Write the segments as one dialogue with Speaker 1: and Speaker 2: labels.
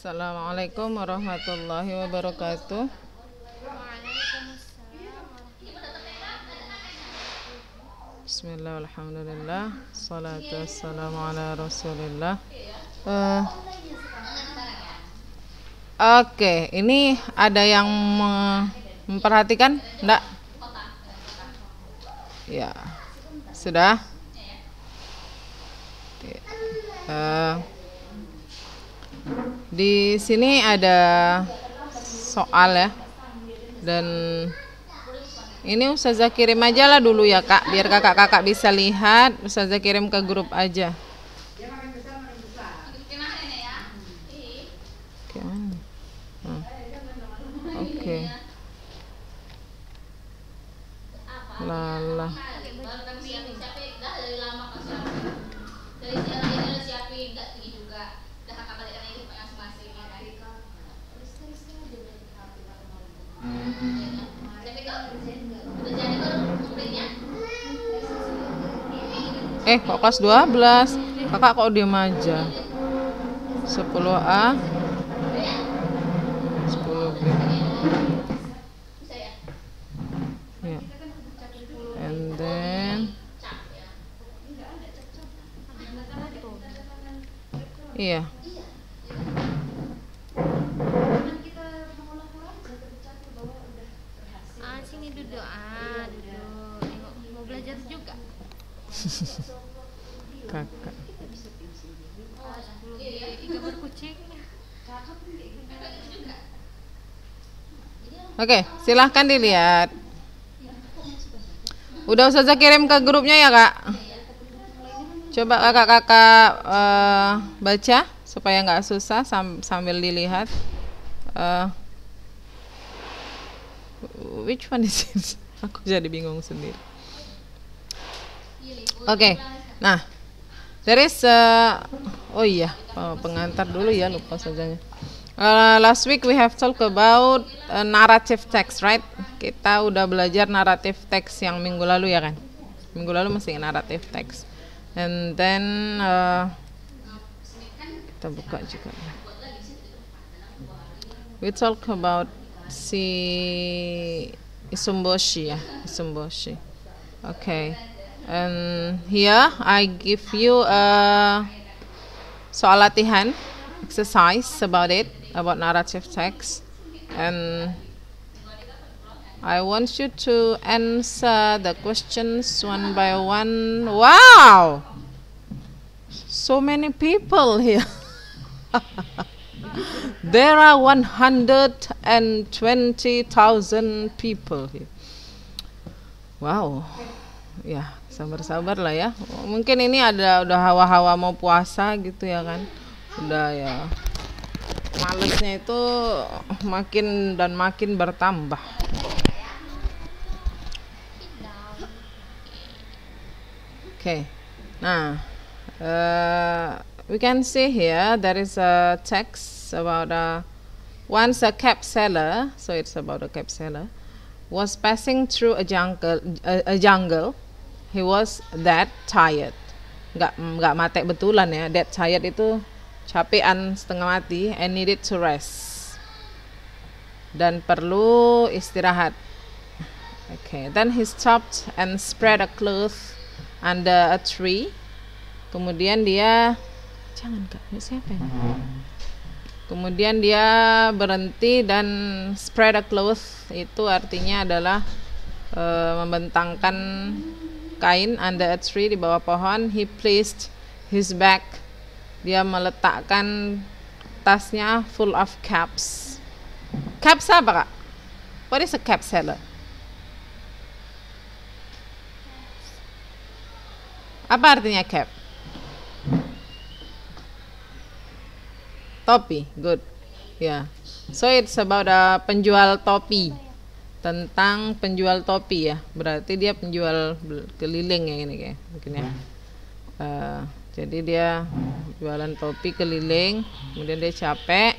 Speaker 1: Assalamualaikum warahmatullahi wabarakatuh. Bismillah, alhamdulillah, salatu wassalamu ala rasulillah. Uh, Oke, okay, ini ada yang memperhatikan? Enggak? Ya, sudah. Di sini ada soal ya. Dan ini Ustazah kirim aja lah dulu ya Kak, biar kakak-kakak bisa lihat, Ustazah kirim ke grup aja. eh kok kelas 12 kakak kok diem aja 10A 10B ya and then iya yeah. digembur kucing Oke, silahkan dilihat. Udah usah kirim ke grupnya ya kak. Coba kakak-kakak uh, baca supaya nggak susah sam sambil dilihat. Uh, which one is it? Aku jadi bingung sendiri. Oke, okay. nah there is uh, oh iya oh, pengantar dulu ya lupa sajanya uh, last week we have talked about uh, narrative text right kita udah belajar narrative text yang minggu lalu ya kan minggu lalu masih narrative text and then uh, kita buka juga we talk about si Isumboshi ya Isumboshi oke okay. and um, here I give you a soal latihan exercise about it about narrative text and um, I want you to answer the questions one by one wow so many people here there are 120,000 people here wow yeah sabar-sabar lah ya mungkin ini ada udah hawa-hawa mau puasa gitu ya kan udah ya malesnya itu makin dan makin bertambah oke okay. nah uh, we can see here there is a text about a once a cap seller so it's about a cap seller was passing through a jungle a, a jungle he was that tired nggak nggak mate betulan ya that tired itu capean setengah mati and needed to rest dan perlu istirahat okay then he stopped and spread a cloth under a tree kemudian dia jangan kak siapa ya? Kemudian dia berhenti dan spread a cloth itu artinya adalah eh, membentangkan kain under a tree di bawah pohon he placed his bag dia meletakkan tasnya full of caps caps apa kak what is a cap seller apa artinya cap topi good ya yeah. so it's about a penjual topi tentang penjual topi ya berarti dia penjual keliling ya ini kayak mungkin ya uh, jadi dia jualan topi keliling kemudian dia capek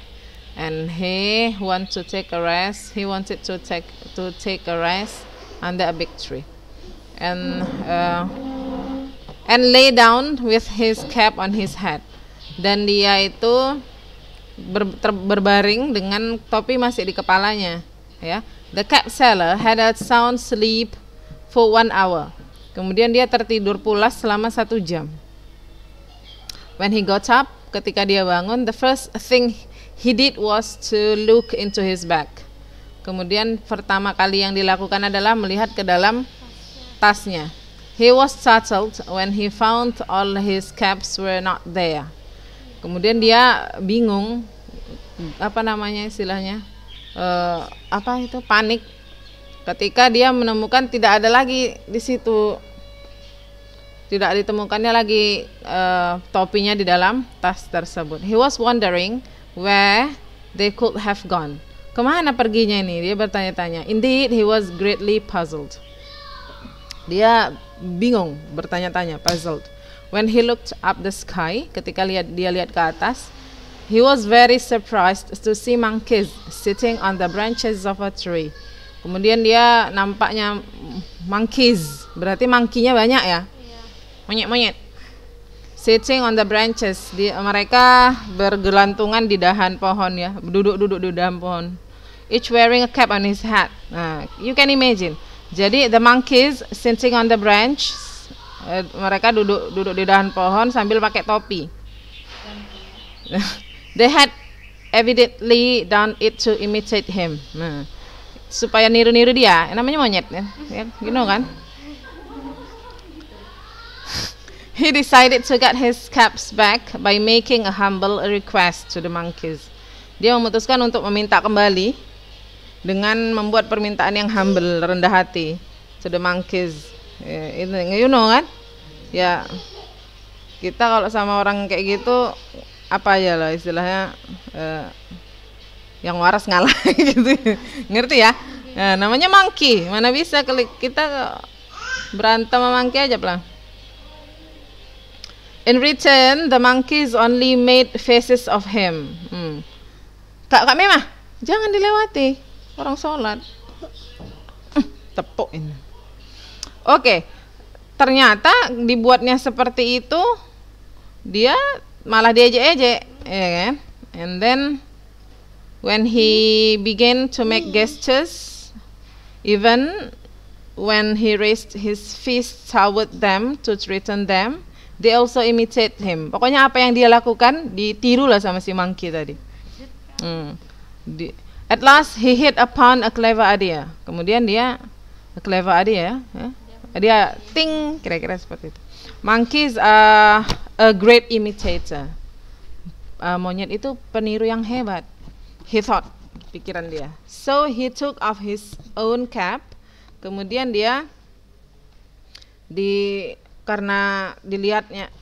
Speaker 1: and he wants to take a rest he wanted to take to take a rest under a big tree and uh, and lay down with his cap on his head dan dia itu ber, ter, berbaring dengan topi masih di kepalanya ya The seller had a sound sleep for one hour. Kemudian dia tertidur pulas selama satu jam. When he got up, ketika dia bangun, the first thing he did was to look into his bag. Kemudian pertama kali yang dilakukan adalah melihat ke dalam tasnya. He was startled when he found all his caps were not there. Kemudian dia bingung apa namanya istilahnya? eh, apa itu panik ketika dia menemukan tidak ada lagi di situ tidak ditemukannya lagi uh, topinya di dalam tas tersebut. He was wondering where they could have gone. Kemana perginya ini? Dia bertanya-tanya. Indeed, he was greatly puzzled. Dia bingung bertanya-tanya, puzzled. When he looked up the sky, ketika lihat dia lihat ke atas, He was very surprised to see monkeys sitting on the branches of a tree. Kemudian dia nampaknya monkeys, berarti mangkinya banyak ya? Iya. Monyet-monyet. Sitting on the branches, di, mereka bergelantungan di dahan pohon ya, duduk-duduk di dahan pohon. Each wearing a cap on his hat. Nah, you can imagine. Jadi the monkeys sitting on the branch, eh, mereka duduk duduk di dahan pohon sambil pakai topi. They had evidently done it to imitate him. Nah, supaya niru-niru dia. Namanya monyet ya. ya you know kan? He decided to get his caps back by making a humble request to the monkeys. Dia memutuskan untuk meminta kembali dengan membuat permintaan yang humble, rendah hati to the monkeys. Ya, you know kan? Ya. Kita kalau sama orang kayak gitu apa ya lah istilahnya uh, yang waras ngalah gitu ngerti ya nah, namanya mangki mana bisa klik kita berantem sama mangki aja pelan in return the monkeys only made faces of him hmm. kak kak Mema jangan dilewati orang sholat tepuk ini oke okay. ternyata dibuatnya seperti itu dia malah diejek-ejek ya kan and then when he begin to make gestures even when he raised his fist toward them to threaten them they also imitate him pokoknya apa yang dia lakukan ditiru lah sama si monkey tadi hmm. Di, at last he hit upon a clever idea kemudian dia a clever idea ya dia ting kira-kira seperti itu Monkeys are a great imitator. Uh, monyet itu peniru yang hebat. He thought, pikiran dia. So he took off his own cap. Kemudian dia di karena dilihatnya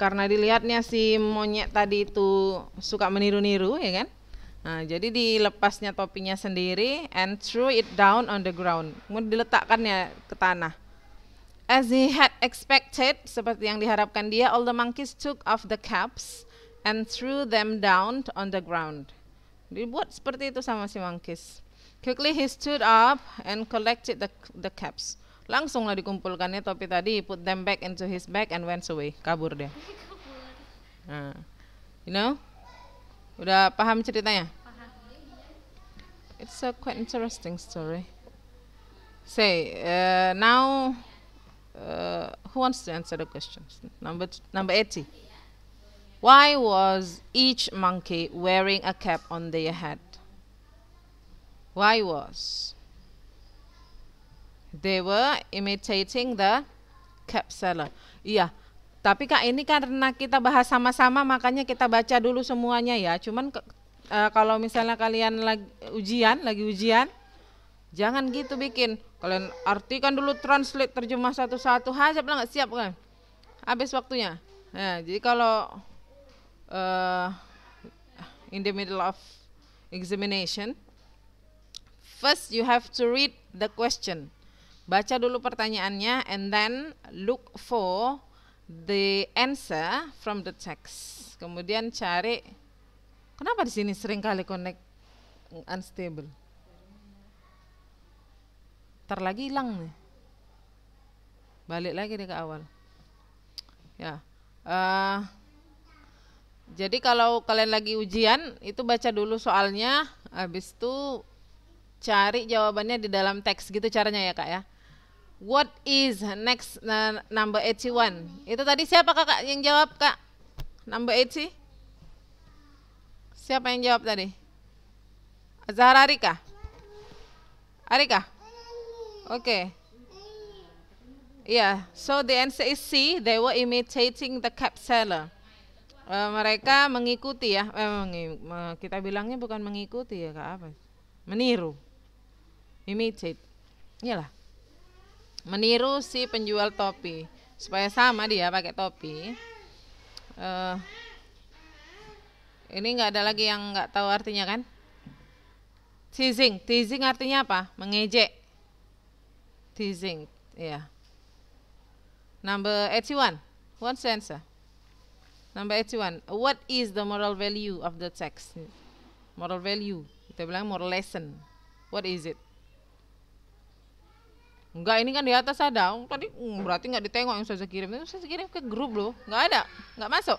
Speaker 1: karena dilihatnya si monyet tadi itu suka meniru-niru ya kan nah, jadi dilepasnya topinya sendiri and threw it down on the ground kemudian diletakkannya ke tanah As he had expected, seperti yang diharapkan dia, all the monkeys took off the caps and threw them down on the ground. Dibuat seperti itu sama si monkeys. Quickly he stood up and collected the, the caps. Langsunglah dikumpulkannya topi tadi, put them back into his bag and went away. Kabur dia. Nah, you know? Udah paham ceritanya? It's a quite interesting story. Say, uh, now Uh, who wants to answer the questions? Number number 80. Why was each monkey wearing a cap on their head? Why was? They were imitating the cap seller. Iya, tapi Kak ini karena kita bahas sama-sama makanya kita baca dulu semuanya ya. Cuman ke, uh, kalau misalnya kalian lagi ujian, lagi ujian, jangan gitu bikin Kalian artikan dulu translate terjemah satu-satu. Hajab siapa nggak siap kan? Habis waktunya. Nah, jadi kalau uh, in the middle of examination, first you have to read the question. Baca dulu pertanyaannya and then look for the answer from the text. Kemudian cari kenapa di sini sering kali connect unstable ntar lagi hilang nih balik lagi deh ke awal ya uh, jadi kalau kalian lagi ujian itu baca dulu soalnya habis itu cari jawabannya di dalam teks gitu caranya ya kak ya what is next uh, number 81 itu tadi siapa kakak yang jawab kak number 80 siapa yang jawab tadi Zahra Arika Arika Okay. Yeah, so the answer is C. They were imitating the cap seller. Uh, mereka mengikuti ya. Eh, mengi, kita bilangnya bukan mengikuti ya, Kak apa? Meniru. Imitate. Iyalah. Meniru si penjual topi supaya sama dia pakai topi. Uh, ini nggak ada lagi yang nggak tahu artinya kan? Teasing, teasing artinya apa? Mengejek teasing. Yeah. Number 81. What's the answer? Number 81. What is the moral value of the text? Moral value. Kita bilang moral lesson. What is it? Enggak, ini kan di atas ada. Oh, tadi hmm, berarti enggak ditengok yang saya kirim. Itu saya kirim ke grup loh. Enggak ada, Enggak masuk.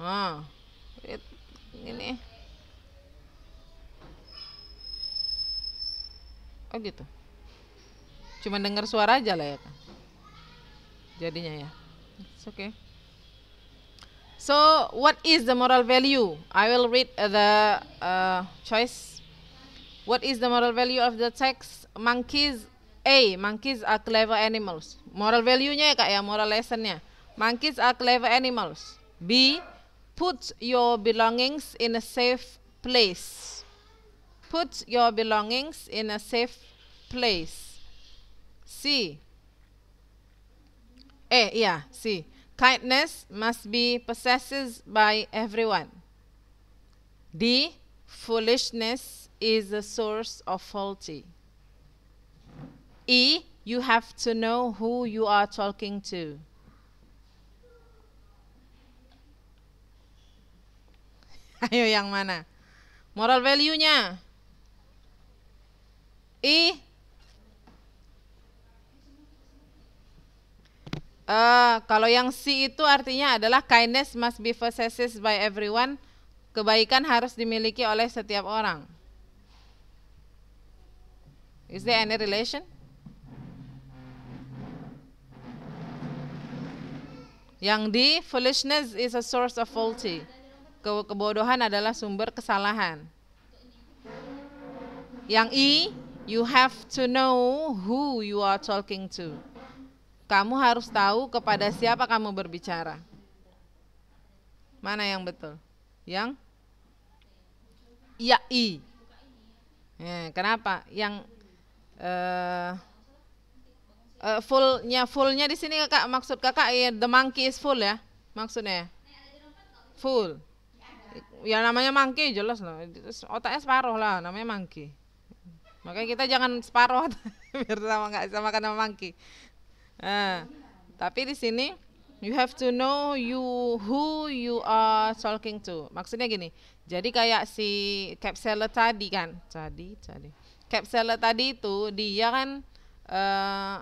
Speaker 1: Ah, ini. oh gitu cuma dengar suara aja lah ya kan jadinya ya it's okay so what is the moral value I will read the uh, choice what is the moral value of the text monkeys A monkeys are clever animals moral value-nya ya kak ya moral lesson-nya monkeys are clever animals B put your belongings in a safe place Put your belongings in a safe place. C. Eh, yeah, C. Kindness must be possessed by everyone. D. Foolishness is the source of faulty. E. You have to know who you are talking to. Ayo yang mana? Moral value-nya. I Uh, kalau yang C itu artinya adalah kindness must be possessed by everyone. Kebaikan harus dimiliki oleh setiap orang. Is there any relation? Yang di foolishness is a source of faulty. Ke kebodohan adalah sumber kesalahan. Yang I e, You have to know who you are talking to. Kamu harus tahu kepada siapa kamu berbicara. Mana yang betul? Yang ya i. Ya, kenapa? Yang uh, uh, fullnya fullnya di sini kakak maksud kakak ya, the monkey is full ya maksudnya full. Ya namanya monkey jelas lah. Otaknya separuh lah namanya monkey. Makanya kita jangan separoh biar sama nggak sama karena mangki. Nah, tapi di sini you have to know you who you are talking to. Maksudnya gini. Jadi kayak si Capsella tadi kan, tadi tadi. Capsella tadi itu dia kan uh,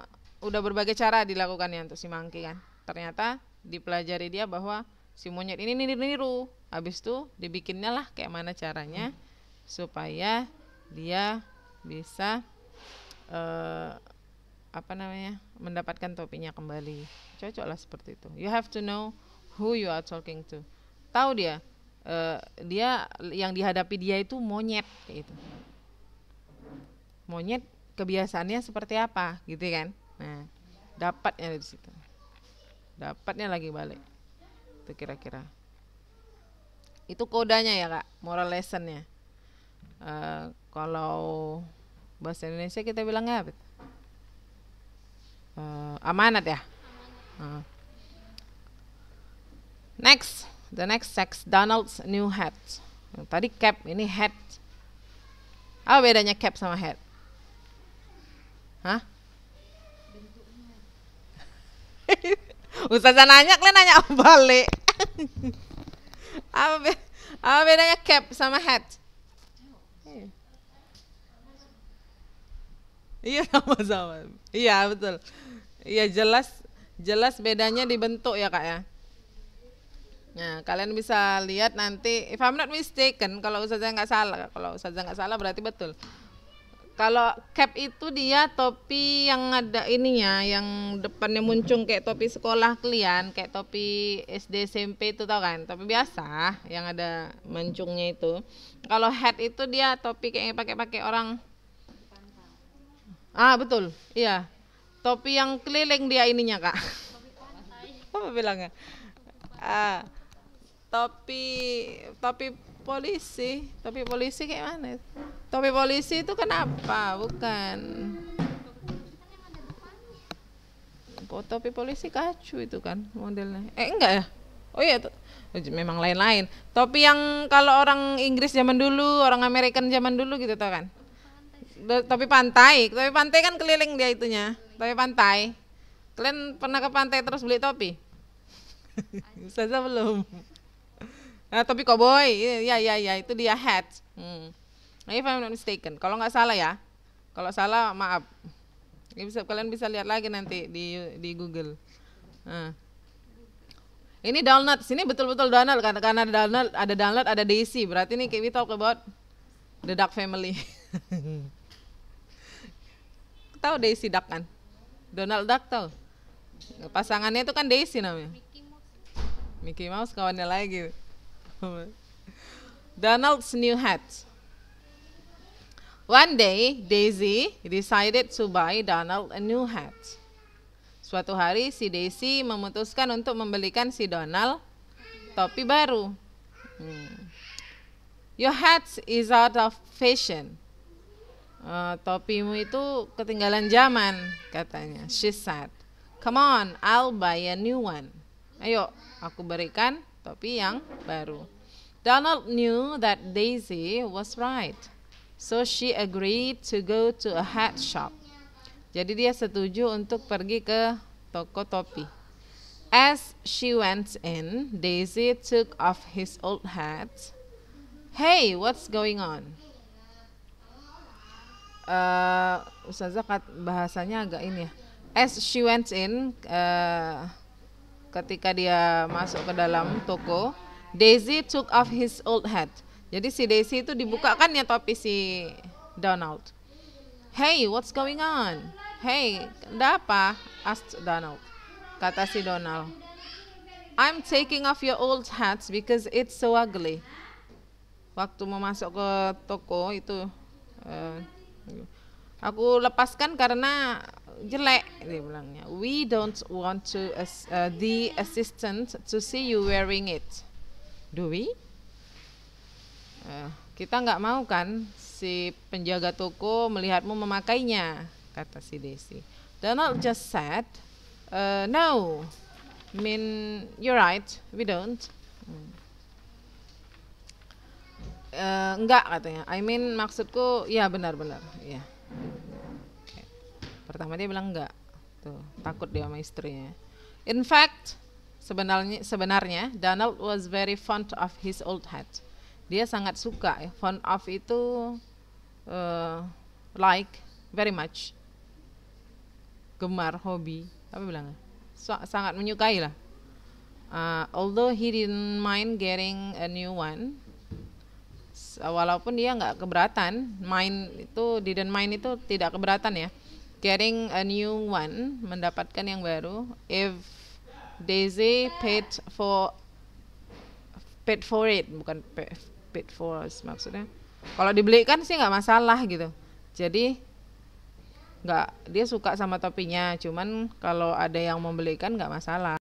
Speaker 1: udah berbagai cara dilakukan ya untuk si mangki kan. Ternyata dipelajari dia bahwa si monyet ini niru-niru. Habis itu dibikinnya lah kayak mana caranya supaya dia bisa uh, apa namanya mendapatkan topinya kembali cocoklah seperti itu you have to know who you are talking to tahu dia uh, dia yang dihadapi dia itu monyet kayak gitu monyet kebiasaannya seperti apa gitu kan nah dapatnya di situ dapatnya lagi balik itu kira-kira itu kodenya ya kak moral lessonnya uh, kalau bahasa Indonesia kita bilang apa? Uh, amanat ya. Uh. Next, the next sex Donald's new hat. Yang tadi cap, ini hat. Apa bedanya cap sama hat? Hah? Ustazah nanya, kalian nanya balik. apa, be apa bedanya cap sama hat? Iya sama-sama. Iya betul. Iya jelas jelas bedanya dibentuk ya kak ya. Nah kalian bisa lihat nanti. If I'm not mistaken, kalau ustazah nggak salah, kalau ustazah nggak salah berarti betul. Kalau cap itu dia topi yang ada ininya, yang depannya muncung kayak topi sekolah kalian, kayak topi SD SMP itu tau kan, topi biasa yang ada mancungnya itu. Kalau hat itu dia topi kayak pakai-pakai orang Ah betul, iya. Topi yang keliling dia ininya kak. Apa bilangnya? Ah, topi topi polisi, topi polisi kayak mana? Topi polisi itu kenapa? Bukan. Topi polisi kacu itu kan modelnya. Eh enggak ya? Oh iya, tuh oh, memang lain-lain. Topi yang kalau orang Inggris zaman dulu, orang American zaman dulu gitu tau kan? tapi pantai tapi pantai kan keliling dia itunya tapi pantai kalian pernah ke pantai terus beli topi Saya belum nah, topi koboi ya ya ya itu dia hat hmm. if I'm not mistaken kalau nggak salah ya kalau salah maaf ini bisa kalian bisa lihat lagi nanti di di Google nah. ini download sini betul-betul download karena karena ada download ada download ada DC berarti ini kita talk about the dark family tahu Daisy Duck kan? Donald Duck tahu? Pasangannya itu kan Daisy namanya. Mickey Mouse. Mickey Mouse kawannya lagi. Donald's new hat. One day, Daisy decided to buy Donald a new hat. Suatu hari, si Daisy memutuskan untuk membelikan si Donald topi baru. Hmm. Your hat is out of fashion, uh, topimu itu ketinggalan zaman katanya she said come on I'll buy a new one ayo aku berikan topi yang baru Donald knew that Daisy was right so she agreed to go to a hat shop jadi dia setuju untuk pergi ke toko topi As she went in, Daisy took off his old hat. Hey, what's going on? uh, Ustazah kat, bahasanya agak ini ya. As she went in uh, ketika dia masuk ke dalam toko, Daisy took off his old hat. Jadi si Daisy itu dibukakan ya topi si Donald. Hey, what's going on? Hey, ada apa? asked Donald. Kata si Donald. I'm taking off your old hat because it's so ugly. Waktu mau masuk ke toko itu uh, Aku lepaskan karena jelek dia bilangnya. We don't want to as, uh, the assistant to see you wearing it. Do we? Uh, kita nggak mau kan si penjaga toko melihatmu memakainya, kata si Desi. Donald just said, uh, eh, no, I mean you're right, we don't. Hmm uh, enggak katanya I mean maksudku ya benar-benar ya pertama dia bilang enggak tuh takut dia sama istrinya in fact sebenarnya sebenarnya Donald was very fond of his old hat dia sangat suka ya fond of itu uh, like very much gemar hobi apa bilangnya so, sangat menyukai lah uh, eh, although he didn't mind getting a new one walaupun dia nggak keberatan main itu didn't main itu tidak keberatan ya getting a new one mendapatkan yang baru if Daisy paid for paid for it bukan paid, paid for maksudnya kalau dibelikan sih nggak masalah gitu jadi nggak dia suka sama topinya cuman kalau ada yang membelikan nggak masalah